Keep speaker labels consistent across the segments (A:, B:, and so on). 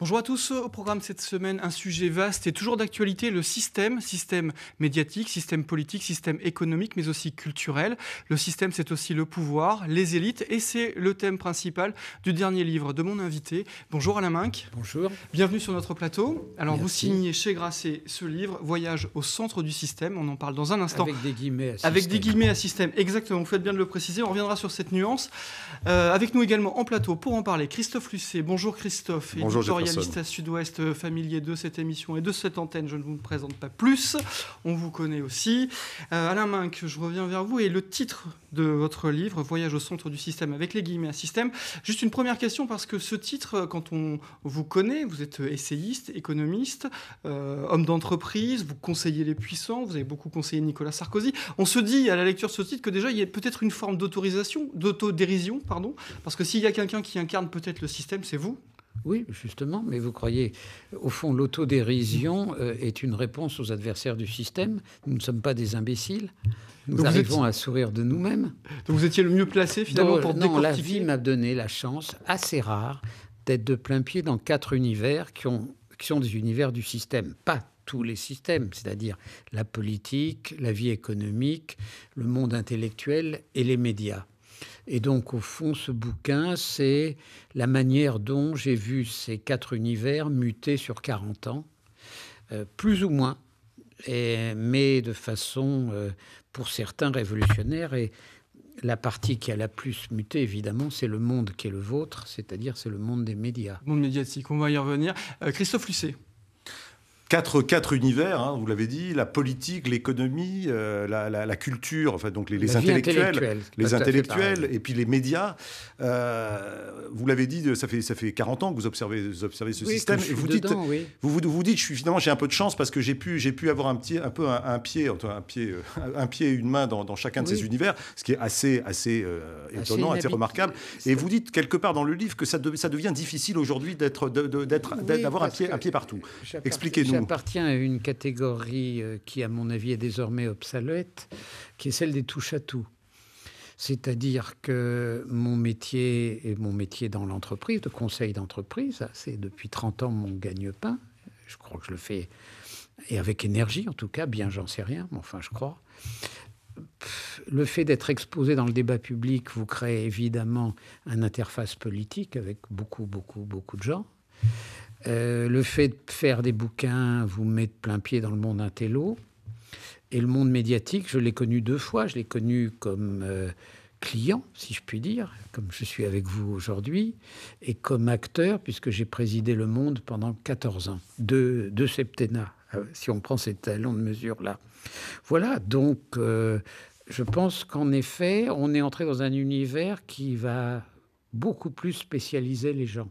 A: Bonjour à tous. Au programme cette semaine, un sujet vaste et toujours d'actualité, le système, système médiatique, système politique, système économique, mais aussi culturel. Le système, c'est aussi le pouvoir, les élites, et c'est le thème principal du dernier livre de mon invité. Bonjour Alain Minck. Bonjour. Bienvenue sur notre plateau. Alors, vous signez chez Grasset ce livre, Voyage au centre du système. On en parle dans un instant. Avec des
B: guillemets à système. Avec des guillemets
A: à système, exactement. Vous faites bien de le préciser. On reviendra sur cette nuance. Euh, avec nous également en plateau pour en parler, Christophe Lucet. Bonjour Christophe. et Bonjour à Sud-Ouest, euh, familier de cette émission et de cette antenne, je ne vous présente pas plus. On vous connaît aussi. Euh, Alain Minck, je reviens vers vous et le titre de votre livre, Voyage au centre du système, avec les guillemets à système. Juste une première question, parce que ce titre, quand on vous connaît, vous êtes essayiste, économiste, euh, homme d'entreprise, vous conseillez les puissants, vous avez beaucoup conseillé Nicolas Sarkozy. On se dit à la lecture de ce titre que déjà il y a peut-être une forme d'autorisation, d'autodérision, pardon, parce que s'il y a quelqu'un qui incarne peut-être le système, c'est vous,
B: oui, justement, mais vous croyez, au fond, l'autodérision euh, est une réponse aux adversaires du système. Nous ne sommes pas des imbéciles. Nous arrivons à sourire de nous-mêmes. Donc vous étiez le mieux placé finalement pour pour Non, la vie m'a donné la chance assez rare d'être de plein pied dans quatre univers qui, ont, qui sont des univers du système, pas tous les systèmes, c'est-à-dire la politique, la vie économique, le monde intellectuel et les médias. Et donc, au fond, ce bouquin, c'est la manière dont j'ai vu ces quatre univers muter sur 40 ans, euh, plus ou moins, mais de façon, euh, pour certains, révolutionnaire. Et la partie qui a la plus muté, évidemment, c'est le monde qui est le vôtre, c'est-à-dire c'est le monde des médias.
A: Le monde médiatique, on va y revenir. Euh, Christophe Lucet,
C: quatre, univers, hein, vous l'avez dit, la politique, l'économie, euh, la, culture, enfin donc les, intellectuels, les intellectuels, et puis les médias. Euh, vous l'avez dit, ça fait, ça fait 40 ans que vous observez, observez ce système. Et vous, dites, vous, vous, dites, je suis, finalement, j'ai un peu de chance parce que j'ai pu, j'ai pu avoir un, petit, un peu un, pied, un pied, euh, un pied et une main dans, dans chacun de ces univers, ce qui est assez, assez étonnant, assez, remarquable. Et vous dites quelque part dans le livre que ça, ça devient difficile aujourd'hui d'être, d'être, d'avoir un pied, un pied partout. Expliquez-nous
B: appartient à une catégorie euh, qui, à mon avis, est désormais obsolète, qui est celle des touches à tout. C'est-à-dire que mon métier et mon métier dans l'entreprise, de conseil d'entreprise, c'est depuis 30 ans mon gagne-pain. Je crois que je le fais, et avec énergie en tout cas, bien j'en sais rien, mais enfin je crois. Le fait d'être exposé dans le débat public vous crée évidemment une interface politique avec beaucoup, beaucoup, beaucoup de gens. Euh, le fait de faire des bouquins vous met plein pied dans le monde intello. Et le monde médiatique, je l'ai connu deux fois. Je l'ai connu comme euh, client, si je puis dire, comme je suis avec vous aujourd'hui, et comme acteur, puisque j'ai présidé le monde pendant 14 ans, deux, septennats, euh, si on prend ces talons de mesure-là. Voilà, donc je pense qu'en effet, on est entré dans un univers qui va beaucoup plus spécialiser les gens.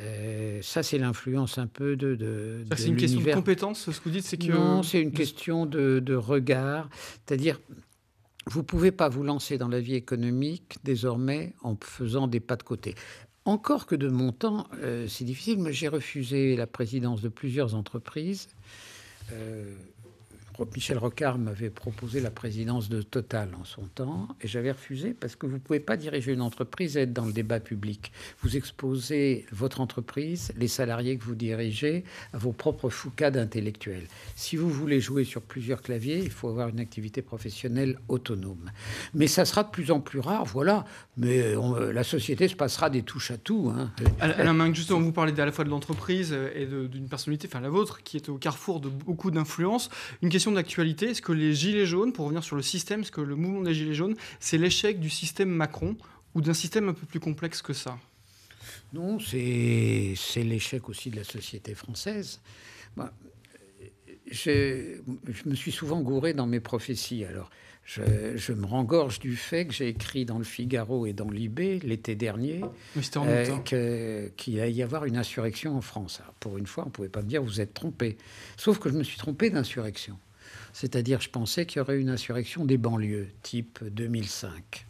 B: Euh, ça, c'est l'influence un peu de. de, c'est une question de compétence, ce que vous dites c'est que... Non, c'est une question de, regard. C'est-à-dire, vous ne pouvez pas vous lancer dans la vie économique désormais en faisant des pas de côté. Encore que de mon temps, euh, c'est difficile, mais j'ai refusé la présidence de plusieurs entreprises. Euh, Michel Rocard m'avait proposé la présidence de Total en son temps et j'avais refusé parce que vous ne pouvez pas diriger une entreprise et être dans le débat public. Vous exposez votre entreprise, les salariés que vous dirigez, à vos propres foucades intellectuelles. Si vous voulez jouer sur plusieurs claviers, il faut avoir une activité professionnelle autonome. Mais ça sera de plus en plus rare, voilà. Mais la société se passera des touches à tout. Hein. Alain
A: justement, vous parlez à la fois de l'entreprise et d'une personnalité, enfin la vôtre, qui est au carrefour de beaucoup d'influences. Une question d'actualité, est-ce que les Gilets jaunes, pour revenir sur le système, est-ce que le mouvement des Gilets jaunes, c'est l'échec du système Macron ou d'un système un peu plus
B: complexe que ça Non, c'est l'échec aussi de la société française. je, me suis souvent gouré dans mes prophéties. Alors, je, me rengorge du fait que j'ai écrit dans le Figaro et dans l'IB l'été dernier euh, hein. qu'il allait y avoir une insurrection en France. pour une fois, on ne pouvait pas me dire vous êtes trompé. Sauf que je me suis trompé d'insurrection. C'est-à-dire, je pensais qu'il y aurait une insurrection des banlieues, type 2005.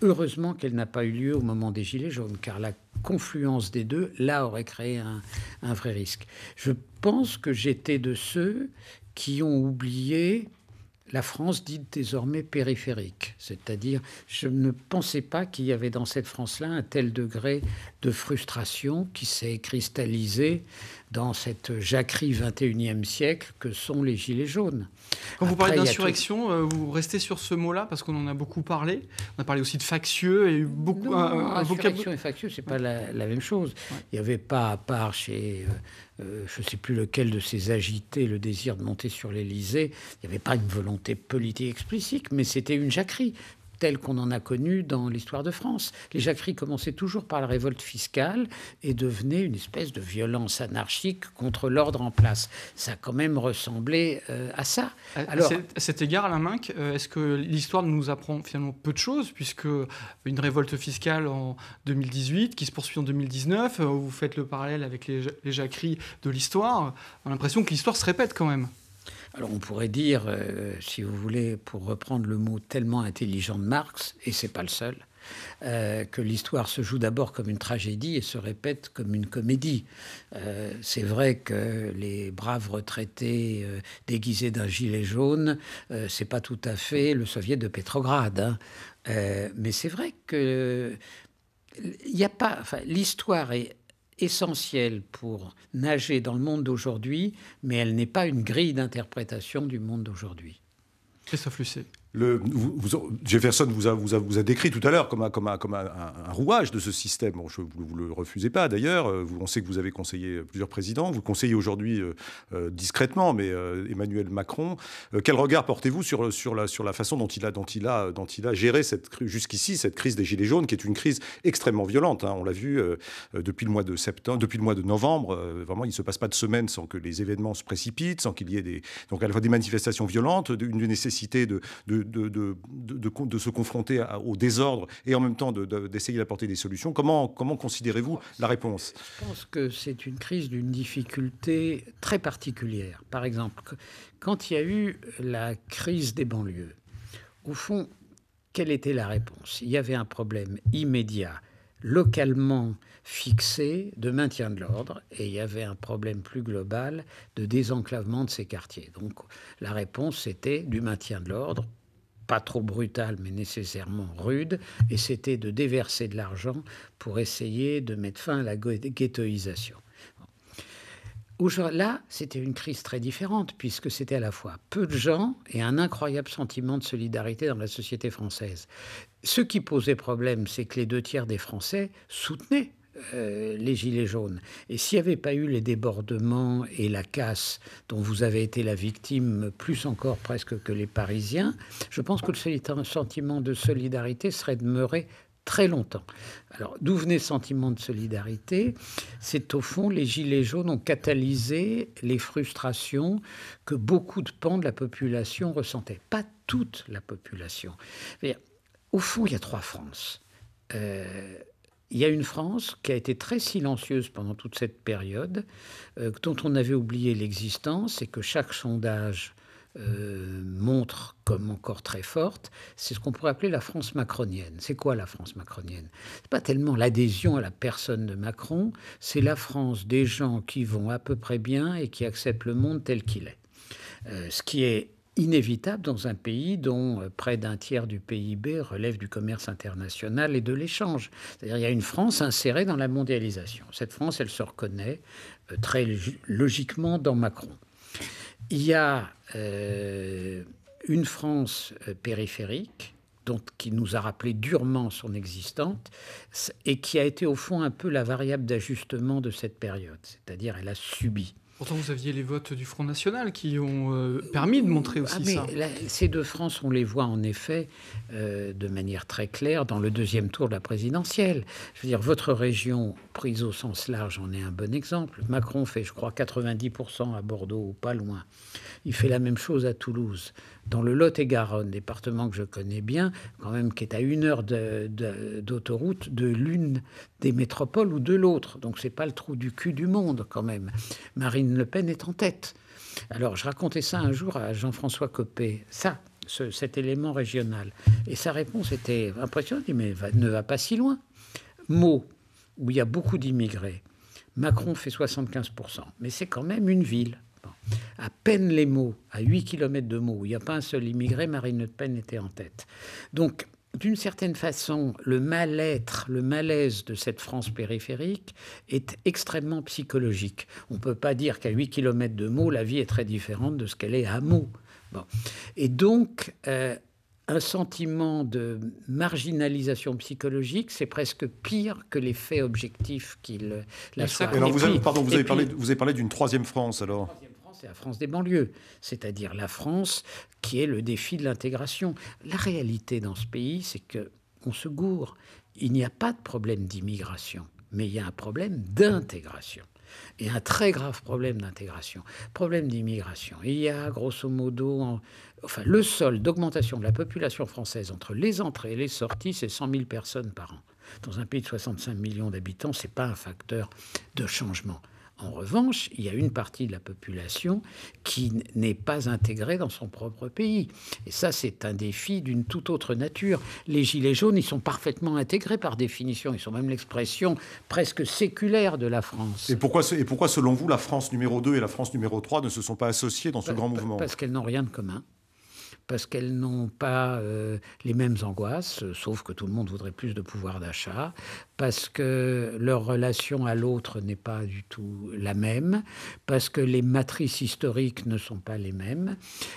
B: Heureusement qu'elle n'a pas eu lieu au moment des Gilets jaunes, car la confluence des deux, là, aurait créé un, un vrai risque. Je pense que j'étais de ceux qui ont oublié la France dite désormais périphérique, c'est-à-dire je ne pensais pas qu'il y avait dans cette France-là un tel degré de frustration qui s'est cristallisé dans cette jacquerie 21e siècle que sont les Gilets jaunes. Quand vous parlez d'insurrection,
A: euh, vous restez sur ce mot-là parce qu'on en a beaucoup parlé.
B: On a parlé aussi de factieux et beaucoup. Non, et factieux, c'est n'est pas la, même chose. Il n'y avait pas, à part chez. Euh, euh, je ne sais plus lequel de ces agités, le désir de monter sur l'Elysée, il n'y avait pas une volonté politique explicite, mais c'était une jacquerie telle qu'on en a connu dans l'histoire de France. Les jacqueries commençaient toujours par la révolte fiscale et devenaient une espèce de violence anarchique contre l'ordre en place. Ça quand même ressemblait euh, à ça. Alors,
A: à cet égard, la Minck, euh, est-ce que l'histoire nous apprend finalement peu de choses, puisque une révolte fiscale en 2018 qui se poursuit en 2019, euh, vous faites le parallèle avec les, les jacqueries de l'histoire, on a l'impression que l'histoire se répète quand même.
B: Alors on pourrait dire, euh, si vous voulez, pour reprendre le mot tellement intelligent de Marx, et c'est pas le seul, euh, que l'histoire se joue d'abord comme une tragédie et se répète comme une comédie. Euh, c'est vrai que les braves retraités déguisés d'un gilet jaune, c'est pas tout à fait le soviet de Pétrograd. Hein. mais c'est vrai que l'histoire est essentielle pour nager dans le monde d'aujourd'hui, mais elle n'est pas une grille d'interprétation du monde d'aujourd'hui. Christophe
C: vous, Jefferson vous a, vous, décrit tout à l'heure comme, un, comme, rouage de ce système. Bon, je, vous ne le refusez pas d'ailleurs. Euh, on sait que vous avez conseillé plusieurs présidents. Vous conseillez aujourd'hui euh, euh, discrètement, mais Emmanuel Macron. quel regard portez-vous sur, sur, la, sur la façon dont il a, dont il a, dont il a géré jusqu'ici cette crise des Gilets jaunes, qui est une crise extrêmement violente hein. On l'a vu depuis, le mois de septembre, depuis le mois de novembre. vraiment, il ne se passe pas de semaine sans que les événements se précipitent, sans qu'il y ait des, donc, à la fois des manifestations violentes, une nécessité de de, se confronter au désordre et en même temps d'essayer d'apporter des solutions. Comment, comment considérez-vous la réponse
B: Je pense que c'est une crise d'une difficulté très particulière. Par exemple, quand il y a eu la crise des banlieues, au fond, quelle était la réponse Il y avait un problème immédiat localement fixé de maintien de l'ordre et il y avait un problème plus global de désenclavement de ces quartiers. Donc la réponse était du maintien de l'ordre pas trop brutal, mais nécessairement rude, et c'était de déverser de l'argent pour essayer de mettre fin à la ghettoisation. Là, c'était une crise très différente, puisque c'était à la fois peu de gens et un incroyable sentiment de solidarité dans la société française. Ce qui posait problème, c'est que les deux tiers des Français soutenaient euh, les Gilets jaunes. Et s'il n'y avait pas eu les débordements et la casse dont vous avez été la victime, plus encore presque que les Parisiens, je pense que le sentiment de solidarité serait demeuré très longtemps. Alors, d'où venait ce sentiment de solidarité C'est au fond, les Gilets jaunes ont catalysé les frustrations que beaucoup de pans de la population ressentaient. Pas toute la population. Au fond, il y a trois France. Euh, il y a une France qui a été très silencieuse pendant toute cette période, euh, dont on avait oublié l'existence et que chaque sondage euh, montre comme encore très forte, c'est ce qu'on pourrait appeler la France macronienne. C'est quoi la France macronienne C'est pas tellement l'adhésion à la personne de Macron, c'est la France des gens qui vont à peu près bien et qui acceptent le monde tel qu'il est. Euh, ce qui est inévitable dans un pays dont euh, près d'un tiers du PIB relève du commerce international et de l'échange. C'est-à-dire il y a une France insérée dans la mondialisation. Cette France, elle se reconnaît euh, très logiquement dans Macron. Il y a euh, une France périphérique qui nous a rappelé durement son existante et qui a été au fond un peu la variable d'ajustement de cette période, c'est-à-dire elle a subi.
A: Pourtant, vous aviez les votes du Front National qui ont euh,
B: permis de montrer aussi ah, mais ces deux France, on les voit en effet euh, de manière très claire dans le deuxième tour de la présidentielle. Je veux dire, votre région, prise au sens large, en est un bon exemple. Macron fait, je crois, 90% à Bordeaux ou pas loin. Il fait la même chose à Toulouse dans le Lot-et-Garonne, département que je connais bien, quand même, qui est à une heure d'autoroute de, l'une des métropoles ou de l'autre. Donc c'est pas le trou du cul du monde quand même. Marine Le Pen est en tête. Alors je racontais ça un jour à Jean-François Copé. Ça, cet élément régional. Et sa réponse était impressionnante. mais ne va pas si loin. Meaux, où il y a beaucoup d'immigrés, Macron fait 75%. Mais c'est quand même une ville. À peine les mots, à 8 km de mots, il n'y a pas un seul immigré, Marine Le Pen était en tête. Donc, d'une certaine façon, le mal-être, le malaise de cette France périphérique est extrêmement psychologique. On ne peut pas dire qu'à 8 km de mots, la vie est très différente de ce qu'elle est à mots. Et donc, euh, un sentiment de marginalisation psychologique, c'est presque pire que les faits objectifs qu'il la Pardon, vous
C: avez parlé d'une troisième France alors
B: c'est la France des banlieues, c'est-à-dire la France qui est le défi de l'intégration. La réalité dans ce pays, c'est que se gourre. Il n'y a pas de problème d'immigration, mais il y a un problème d'intégration. Et un très grave problème d'intégration. Problème d'immigration. Il y a grosso modo, enfin, le sol d'augmentation de la population française entre les entrées et les sorties, c'est 100 000 personnes par an. Dans un pays de 65 millions d'habitants, ce n'est pas un facteur de changement. En revanche, il y a une partie de la population qui n'est pas intégrée dans son propre pays. Et ça, c'est un défi d'une toute autre nature. Les Gilets jaunes, ils sont parfaitement intégrés par définition. Ils sont même l'expression presque séculaire de la France.
C: Et pourquoi, et pourquoi, selon vous, la France numéro 2 et la France numéro 3 ne se sont pas associées dans ce bah, grand mouvement Parce
B: qu'elles n'ont rien de commun parce qu'elles n'ont pas euh, les mêmes angoisses, sauf que tout le monde voudrait plus de pouvoir d'achat, parce que leur relation à l'autre n'est pas du tout la même, parce que les matrices historiques ne sont pas les mêmes.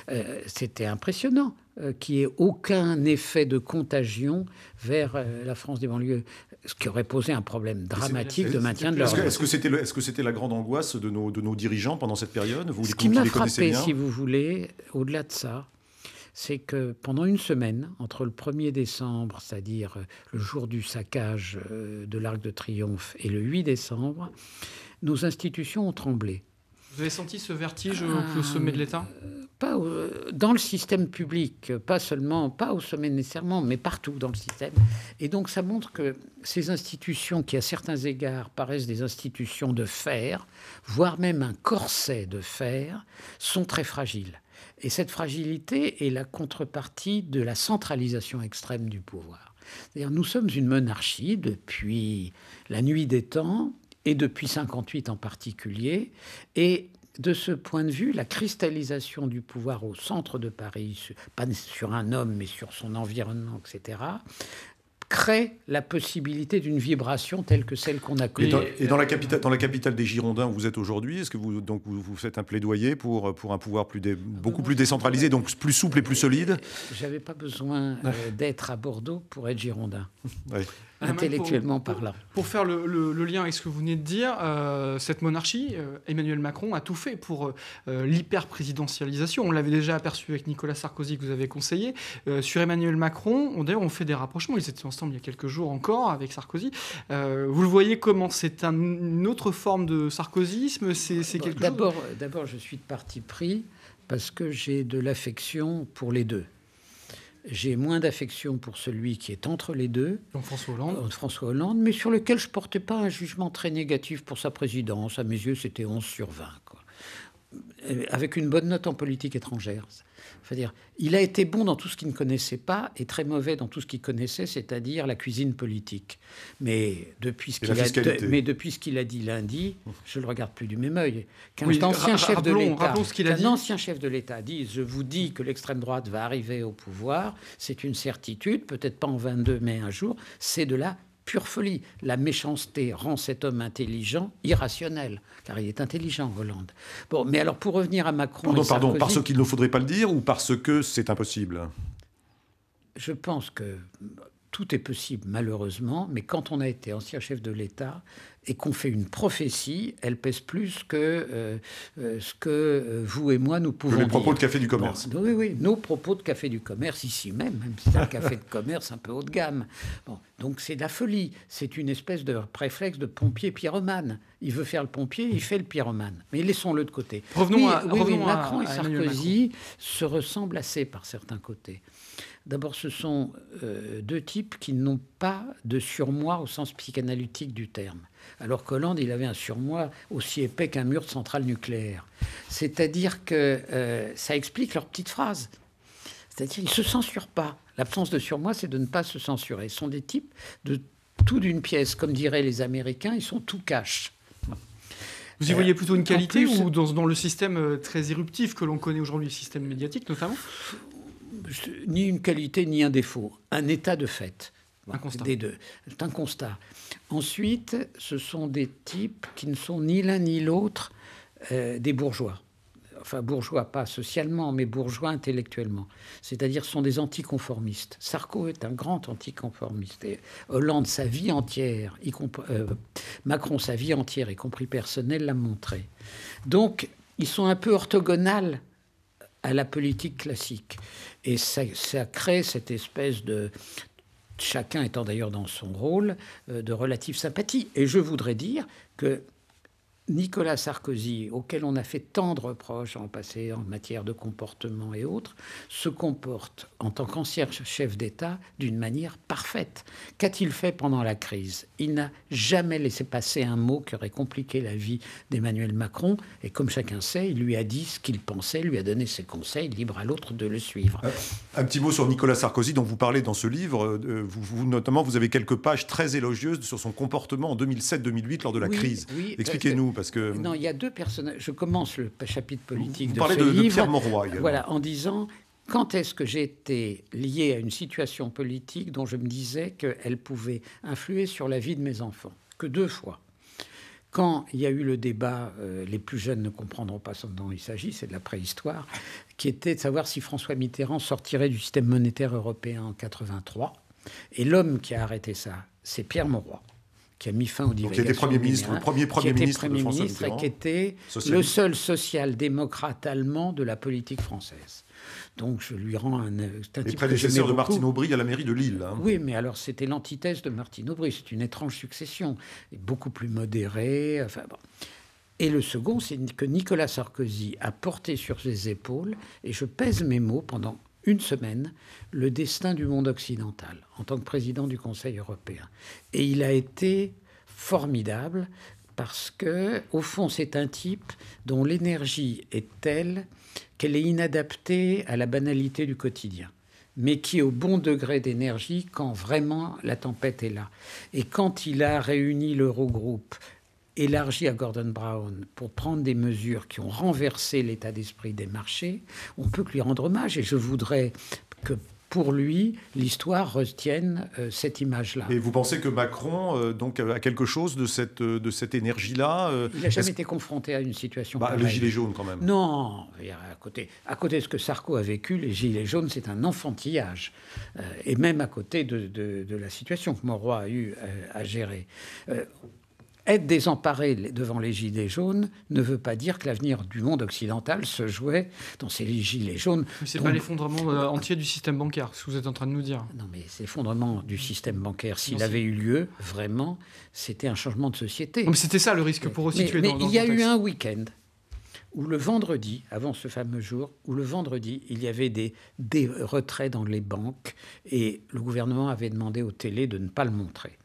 B: Euh, c'était impressionnant euh, qu'il n'y ait aucun effet de contagion vers la France des banlieues, ce qui aurait posé un problème dramatique de maintien de leur... Est-ce que
C: c'était est -ce la grande angoisse de nos, de nos dirigeants pendant cette période vous, Ce qui m'a frappé, si
B: vous voulez, au-delà de ça, c'est que pendant une semaine, entre le 1er décembre, c'est-à-dire euh, le jour du saccage euh, de l'Arc de Triomphe, et le 8 décembre, nos institutions ont tremblé.
A: Vous avez senti ce vertige au ah, sommet de l'État euh,
B: Pas dans le système public, pas seulement, pas au sommet nécessairement, mais partout dans le système. Et donc ça montre que ces institutions, qui à certains égards paraissent des institutions de fer, voire même un corset de fer, sont très fragiles. Et cette fragilité est la contrepartie de la centralisation extrême du pouvoir. nous sommes une monarchie depuis la nuit des temps, et depuis 58 en particulier, et de ce point de vue, la cristallisation du pouvoir au centre de Paris, pas sur un homme, mais sur son environnement, etc., crée la possibilité d'une vibration telle que celle qu'on a connue. Et, dans, la capitale, dans,
C: la capitale, des Girondins où vous êtes aujourd'hui, est-ce que vous, donc vous, faites un plaidoyer pour, pour un pouvoir ah ben beaucoup plus décentralisé, donc plus souple et plus solide
B: J'avais pas besoin euh, d'être à Bordeaux pour être Girondin. Oui. Ah, intellectuellement pour, parlant. Pour faire le, lien avec ce que vous venez de dire,
A: euh, cette monarchie, euh, Emmanuel Macron a tout fait pour euh, l'hyper-présidentialisation. On l'avait déjà aperçu avec Nicolas Sarkozy que vous avez conseillé. sur Emmanuel Macron, on, d'ailleurs, on fait des rapprochements. Ils étaient ensemble il y a quelques jours encore avec Sarkozy. vous le voyez comment C'est un, une autre
B: forme de sarkozyisme C'est, quelque d'abord, D'abord, je suis de parti pris parce que j'ai de l'affection pour les deux j'ai moins d'affection pour celui qui est entre les deux, Donc François Hollande. Euh, François Hollande, mais sur lequel je portais pas un jugement très négatif pour sa présidence. À mes yeux, c'était 11 sur 20. Euh, avec une bonne note en politique étrangère. C'est-à-dire, il a été bon dans tout ce qu'il ne connaissait pas et très mauvais dans tout ce qu'il connaissait, c'est-à-dire la cuisine politique. Mais depuis ce qu'il a, dit lundi, je le regarde plus du même œil. Qu'un ancien, chef de l'État, un ancien chef de l'État dit "Je vous dis que l'extrême droite va arriver au pouvoir, c'est une certitude, peut-être pas en 22 mai un jour, c'est de la pure folie. La méchanceté rend cet homme intelligent irrationnel, car il est intelligent, Hollande. Bon, mais alors pour revenir à Macron. Pardon, pardon, parce qu'il ne
C: faudrait pas le dire ou parce que c'est impossible
B: Je pense que tout est possible, malheureusement, mais quand on a été ancien chef de l'État, et qu'on fait une prophétie, elle pèse plus que euh, euh, ce que euh, vous et moi nous pouvons. Que les propos de café du commerce. oui, oui, nos propos de café du commerce ici même, même si c'est un café de commerce un peu haut de gamme. Bon, donc c'est de la folie, c'est une espèce de préflexe de pompier pyromane. Il veut faire le pompier, il fait le pyromane. Mais laissons-le de côté. Revenons à, Macron et Sarkozy se ressemblent assez par certains côtés. D'abord, ce sont deux types qui n'ont pas de surmoi au sens psychanalytique du terme alors qu'Hollande, il avait un surmoi aussi épais qu'un mur de centrale nucléaire. C'est-à-dire que euh, ça explique leur petite phrase. C'est-à-dire qu'ils ne se censurent pas. L'absence de surmoi, c'est de ne pas se censurer. Ils sont des types de tout d'une pièce. Comme diraient les Américains, ils sont tout cache.
A: Vous y voyez euh, plutôt une qualité ou dans, dans, le système euh, très éruptif que l'on connaît aujourd'hui, le système
B: médiatique notamment Ni une qualité ni un défaut, un état de fait des deux. C'est un constat. Ensuite, ce sont des types qui ne sont ni l'un ni l'autre euh, des bourgeois. Enfin, bourgeois, pas socialement, mais bourgeois intellectuellement. C'est-à-dire, sont des anticonformistes. Sarko est un grand anticonformiste. Et Hollande, sa vie entière, y euh, Macron, sa vie entière, y compris personnelle, l'a montré. Donc, ils sont un peu orthogonaux à la politique classique. Et ça crée cette espèce de, chacun étant d'ailleurs dans son rôle, euh, de relative sympathie. Et je voudrais dire que Nicolas Sarkozy, auquel on a fait tant de reproches en passé en matière de comportement et autres, se comporte en tant qu'ancien chef d'État d'une manière parfaite. Qu'a-t-il fait pendant la crise Il n'a jamais laissé passer un mot qui aurait compliqué la vie d'Emmanuel Macron, et comme chacun sait, il lui a dit ce qu'il pensait, lui a donné ses conseils, libre à l'autre de le suivre. Euh,
C: un, petit mot sur Nicolas Sarkozy dont vous parlez dans ce livre. Euh, vous, notamment, vous avez quelques pages très élogieuses sur son comportement en 2007-2008 lors de la crise. Expliquez-nous non,
B: il y a deux personnages. Je commence le chapitre politique. de ce livre, Pierre Monroy. Voilà, en disant quand est-ce que j'étais lié à une situation politique dont je me disais qu'elle pouvait influer sur la vie de mes enfants Que deux fois. Quand il y a eu le débat, euh, les plus jeunes ne comprendront pas ce dont il s'agit, c'est de la préhistoire, qui était de savoir si François Mitterrand sortirait du système monétaire européen en 83. Et l'homme qui a arrêté ça, c'est Pierre Mauroy qui a mis fin au divagations. Qui était Premier ministre, le premier Premier ministre, premier ministre et qui était le seul social-démocrate allemand de la politique française. Donc je lui rends un. un euh, Les de Martine Aubry à la mairie de Lille. Hein. Oui, mais alors c'était l'antithèse de Martine Aubry. C'est une étrange succession, beaucoup plus modérée. Enfin bon. Et le second, c'est que Nicolas Sarkozy a porté sur ses épaules, et je pèse mes mots pendant une semaine le destin du monde occidental en tant que président du Conseil européen. Et il a été formidable parce que, au fond, c'est un type dont l'énergie est telle qu'elle est inadaptée à la banalité du quotidien mais qui est au bon degré d'énergie quand vraiment la tempête est là. Et quand il a réuni l'Eurogroupe, élargi à Gordon Brown pour prendre des mesures qui ont renversé l'état d'esprit des marchés, on peut que lui rendre hommage. Et je voudrais que pour lui, l'histoire retienne euh, cette image-là. Et
C: vous pensez que Macron euh, donc a quelque chose de cette, euh, de cette énergie-là
B: Il n'a jamais été confronté à une situation bah, pareille. Les gilets jaunes, quand même. Non, à côté, à côté de ce que Sarko a vécu, les gilets jaunes, c'est un enfantillage. et même à côté de, de, la situation que Moroy a eu à gérer. Être désemparé devant les gilets jaunes ne veut pas dire que l'avenir du monde occidental se jouait dans ces gilets jaunes. c'est pas
A: l'effondrement euh, entier du système bancaire, ce que vous êtes en train de nous dire. Non,
B: mais l'effondrement du système bancaire, s'il avait eu lieu, vraiment, c'était un changement de société. mais c'était ça le risque pour resituer mais, mais il y a eu un week-end où le vendredi, avant ce fameux jour, où le vendredi, il y avait des, des retraits dans les banques et le gouvernement avait demandé aux télés de ne pas le montrer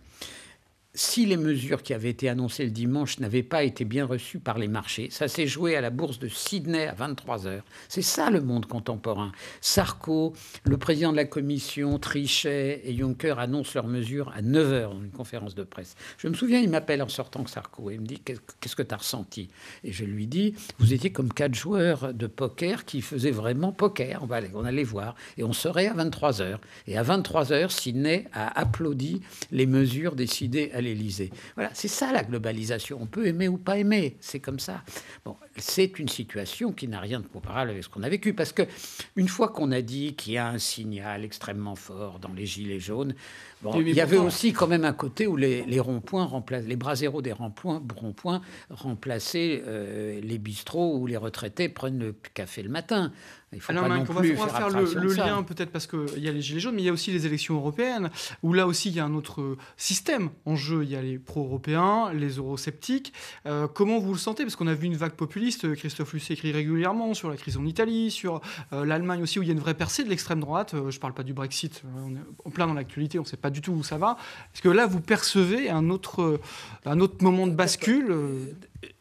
B: si les mesures qui avaient été annoncées le dimanche n'avaient pas été bien reçues par les marchés. Ça s'est joué à la bourse de Sydney à 23h. C'est ça le monde contemporain. Sarko, le président de la commission, Trichet et Juncker annoncent leurs mesures à 9h dans une conférence de presse. Je me souviens, il m'appelle en sortant Sarko et il me dit Qu'est-ce que tu as ressenti Et je lui dis Vous étiez comme quatre joueurs de poker qui faisaient vraiment poker. On, va aller, on allait voir. Et on serait à 23h. Et à 23h, Sydney a applaudi les mesures décidées à l'Élysée. Voilà, c'est ça la globalisation. On peut aimer ou pas aimer, c'est comme ça. Bon, c'est une situation qui n'a rien de comparable avec ce qu'on a vécu, parce que une fois qu'on a dit qu'il y a un signal extrêmement fort dans les gilets jaunes, il y avait aussi quand même un côté où les, ronds-points remplacent les bras zéros des ronds-points, ronds-points remplaçaient euh, les bistrots où les retraités prennent le café le matin. Il ah on va, faire, faire le, lien
A: peut-être parce qu'il y a les gilets jaunes, mais il y a aussi les élections européennes où là aussi il y a un autre euh, système en jeu. Il y a les pro-européens, les eurosceptiques. Euh, comment vous le sentez Parce qu'on a vu une vague populiste. Euh, Christophe Lucet écrit régulièrement sur la crise en Italie, sur l'Allemagne aussi où il y a une vraie percée de l'extrême droite. je ne parle pas du Brexit, on est en plein dans l'actualité, on ne sait pas du tout
B: où ça va. Est-ce que là vous percevez un autre, un autre moment de bascule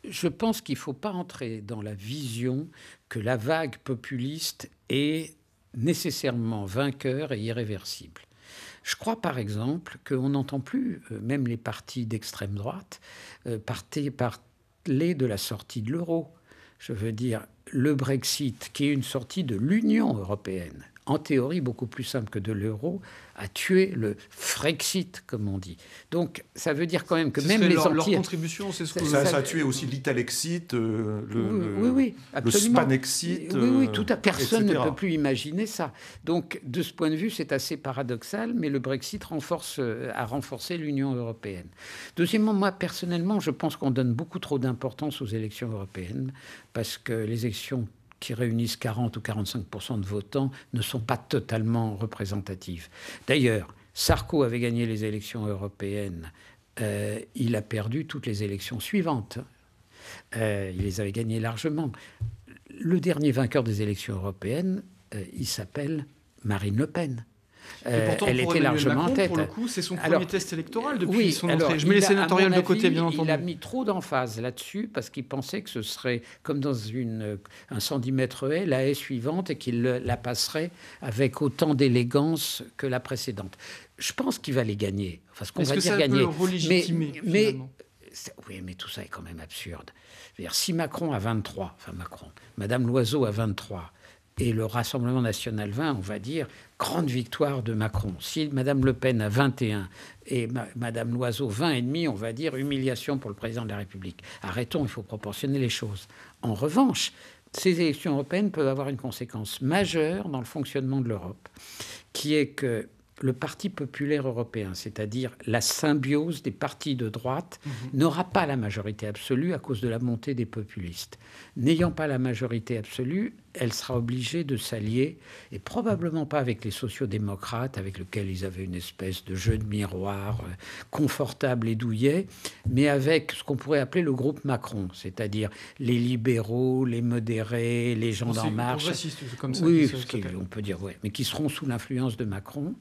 B: je pense qu'il ne faut pas entrer dans la vision que la vague populiste est nécessairement vainqueur et irréversible. Je crois par exemple qu'on n'entend plus, euh, même les partis d'extrême droite, euh, parler de la sortie de l'euro. Je veux dire, le Brexit, qui est une sortie de l'Union européenne, en théorie beaucoup plus simple que de l'euro, a tué le Frexit, comme on dit. Donc ça veut dire quand même que même les leur, contribution, c'est ce que... Ça, ça, a tué
C: aussi l'Italexit, euh, le, oui, Spanexit... Oui, euh, tout à personne ne peut
B: plus imaginer ça. Donc de ce point de vue, c'est assez paradoxal, mais le Brexit renforce, euh, a renforcé l'Union européenne. Deuxièmement, moi, personnellement, je pense qu'on donne beaucoup trop d'importance aux élections européennes, parce que les élections qui réunissent 40 ou 45 de votants, ne sont pas totalement représentatifs. D'ailleurs, Sarko avait gagné les élections européennes. Euh, il a perdu toutes les élections suivantes. Euh, il les avait gagnées largement. Le dernier vainqueur des élections européennes, euh, il s'appelle Marine Le Pen. Euh, elle était largement en tête. Pour le coup, c'est son premier test électoral depuis son entrée. Je mets les sénatoriales de côté, bien entendu. Il a mis trop d'emphase là-dessus parce qu'il pensait que ce serait comme dans une, un 110 mètres haie, la haie suivante et qu'il la passerait avec autant d'élégance que la précédente. Je pense qu'il va les gagner. Enfin, ce qu'on va dire gagner. mais, mais oui, mais tout ça est quand même absurde. si Macron a 23, enfin Macron, Madame Loiseau a 23, et le Rassemblement national 20, on va dire, grande victoire de Macron. Si Mme Le Pen a 21 et Mme Loiseau et demi, on va dire humiliation pour le président de la République. Arrêtons, il faut proportionner les choses. En revanche, ces élections européennes peuvent avoir une conséquence majeure dans le fonctionnement de l'Europe, qui est que le Parti populaire européen, c'est-à-dire la symbiose des partis de droite, mmh. n'aura pas la majorité absolue à cause de la montée des populistes. N'ayant pas la majorité absolue, elle sera obligée de s'allier, et probablement pas avec les sociodémocrates, avec lesquels ils avaient une espèce de jeu de miroir euh, confortable et douillet, mais avec ce qu'on pourrait appeler le groupe Macron, c'est-à-dire les libéraux, les modérés, les gens d'en marche. Comme oui, peut dire, mais qui seront sous l'influence de Macron.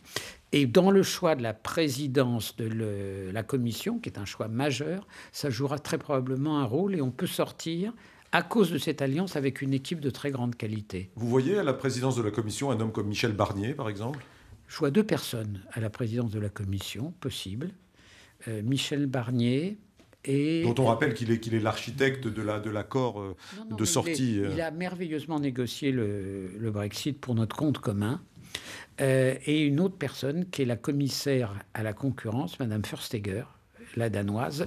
B: Et dans le choix de la présidence de la commission, qui est un choix majeur, ça jouera très probablement un rôle et on peut sortir à cause de cette alliance avec une équipe de très grande qualité. Vous voyez à la
C: présidence de la Commission un homme comme Michel Barnier, par exemple
B: Je vois deux personnes à la présidence de la Commission, possible. Euh, Michel Barnier, et dont on rappelle qu'il
C: est l'architecte de l'accord euh, de, sortie. Euh. Il,
B: a merveilleusement négocié le, Brexit pour notre compte commun. et une autre personne qui est la commissaire à la concurrence, Madame Furstegger la danoise.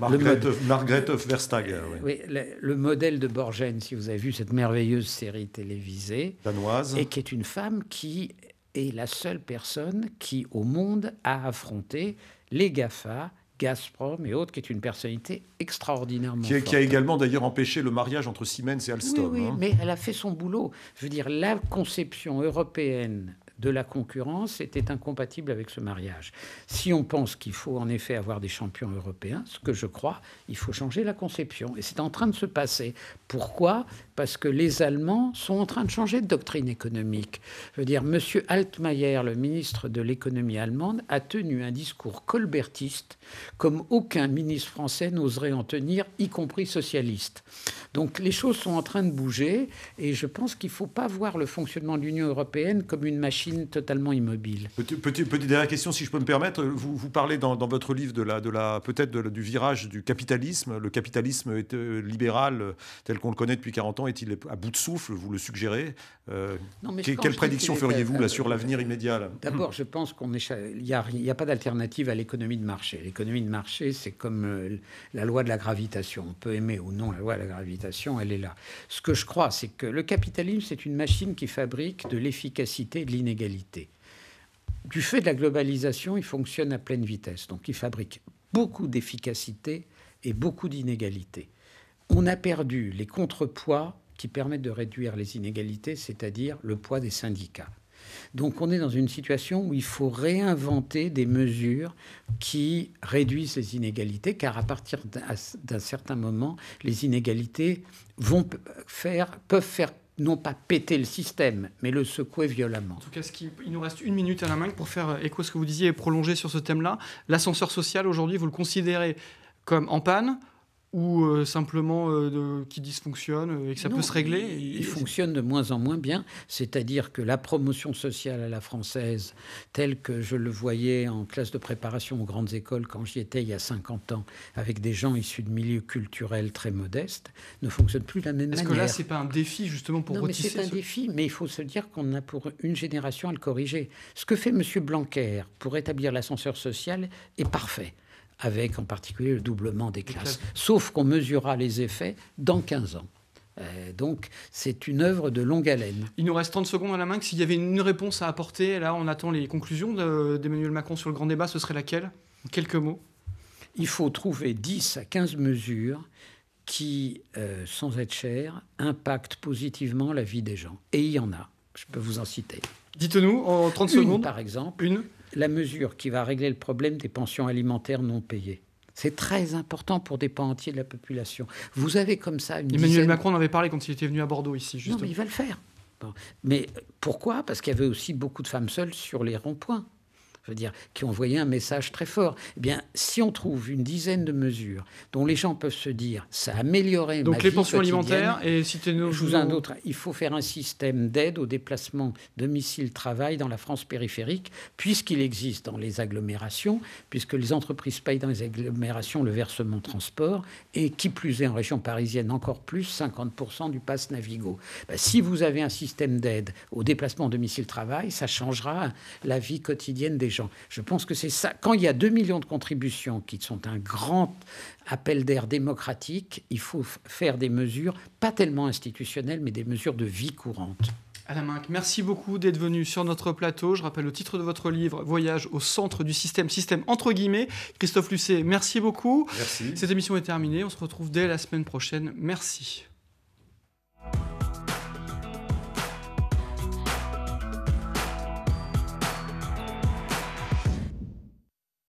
B: Margrethe, Verstager. Oui, oui le, modèle de Borgen, si vous avez vu cette merveilleuse série télévisée. Danoise. Et qui est une femme qui est la seule personne qui, au monde, a affronté les GAFA, Gazprom et autres, qui est une personnalité extraordinairement qui, a, forte. Qui a également d'ailleurs empêché le mariage entre Siemens et Alstom. Oui, oui hein. mais elle a fait son boulot. Je veux dire, la conception européenne de la concurrence était incompatible avec ce mariage. Si on pense qu'il faut en effet avoir des champions européens, ce que je crois, il faut changer la conception. Et c'est en train de se passer. Pourquoi Parce que les Allemands sont en train de changer de doctrine économique. Je veux dire, M. Altmaier, le ministre de l'économie allemande, a tenu un discours colbertiste comme aucun ministre français n'oserait en tenir, y compris socialiste. Donc les choses sont en train de bouger et je pense qu'il ne faut pas voir le fonctionnement de l'Union européenne comme une machine totalement immobile.
C: Petite, dernière question, si je peux me permettre. Vous, vous parlez dans, votre livre de la, de la, peut-être du virage du capitalisme. Le capitalisme est, euh, libéral euh, tel qu'on le connaît depuis 40 ans est-il à bout de souffle Vous le suggérez. Euh, quelle prédiction feriez-vous là sur l'avenir
B: immédiat D'abord, je pense qu'il n'y a, pas d'alternative à l'économie de marché. L'économie de marché, c'est comme la loi de la gravitation. On peut aimer ou non la loi de la gravitation elle est là. Ce que je crois, c'est que le capitalisme, c'est une machine qui fabrique de l'efficacité et de l'inégalité. Du fait de la globalisation, il fonctionne à pleine vitesse. Donc il fabrique beaucoup d'efficacité et beaucoup d'inégalité. On a perdu les contrepoids qui permettent de réduire les inégalités, c'est-à-dire le poids des syndicats. Donc on est dans une situation où il faut réinventer des mesures qui réduisent les inégalités, car à partir d'un certain moment, les inégalités vont faire, peuvent faire non pas péter le système, mais le secouer violemment. En tout
A: cas, il nous reste une minute à la main pour faire euh, écho à ce que vous disiez et prolonger sur ce thème-là. L'ascenseur social, aujourd'hui, vous le considérez comme en panne ou euh, simplement
B: euh, de, qui dysfonctionne euh, et que ça peut se régler Il, fonctionne de moins en moins bien, c'est-à-dire que la promotion sociale à la française, telle que je le voyais en classe de préparation aux grandes écoles quand j'y étais il y a 50 ans, avec des gens issus de milieux culturels très modestes, ne fonctionne plus de la même manière. Est-ce que là, c'est pas un défi justement pour non, mais C'est un défi, mais il faut se dire qu'on a pour une génération à le corriger. Ce que fait M. Blanquer pour établir l'ascenseur social est parfait avec en particulier le doublement des classes. Sauf qu'on mesurera les effets dans 15 ans. Euh, donc, c'est une œuvre de longue haleine. Il nous reste 30 secondes à la
A: main. S'il y avait une réponse à apporter, là, on attend les conclusions d'Emmanuel Macron sur le grand débat, ce serait laquelle
B: En quelques mots Il faut trouver 10 à 15 mesures qui, euh, sans être chères, impactent positivement la vie des gens. Et il y en a. Je peux vous en citer. Dites-nous en 30 une, secondes. Par exemple. Une la mesure qui va régler le problème des pensions alimentaires non payées. C'est très important pour des pans entiers de la population. Vous avez comme ça une. Emmanuel Macron en avait parlé quand il était venu à Bordeaux ici, justement. Non, mais il va le faire. Mais pourquoi Parce qu'il y avait aussi beaucoup de femmes seules sur les ronds-points je veux dire, qui envoyé un message très fort. Eh bien, si on trouve une dizaine de mesures dont les gens peuvent se dire, ça a amélioré Donc les pensions alimentaires et citez-nous. un autre. Il faut faire un système d'aide au déplacement domicile-travail dans la France périphérique, puisqu'il existe dans les agglomérations, puisque les entreprises payent dans les agglomérations le versement transport et qui plus est en région parisienne encore plus 50% du pass Navigo. Ben, si vous avez un système d'aide au déplacement domicile-travail, ça changera la vie quotidienne des gens. Je pense que c'est ça. Quand il y a 2 millions de contributions qui sont un grand appel d'air démocratique, il faut faire des mesures, pas tellement institutionnelles, mais des mesures de vie courante.
A: Alain Minc, merci beaucoup d'être venu sur notre plateau. Je rappelle le titre de votre livre, Voyage au centre du système, système entre guillemets. Christophe Lucet, merci beaucoup. Cette émission est terminée. On se retrouve dès la semaine prochaine. Merci.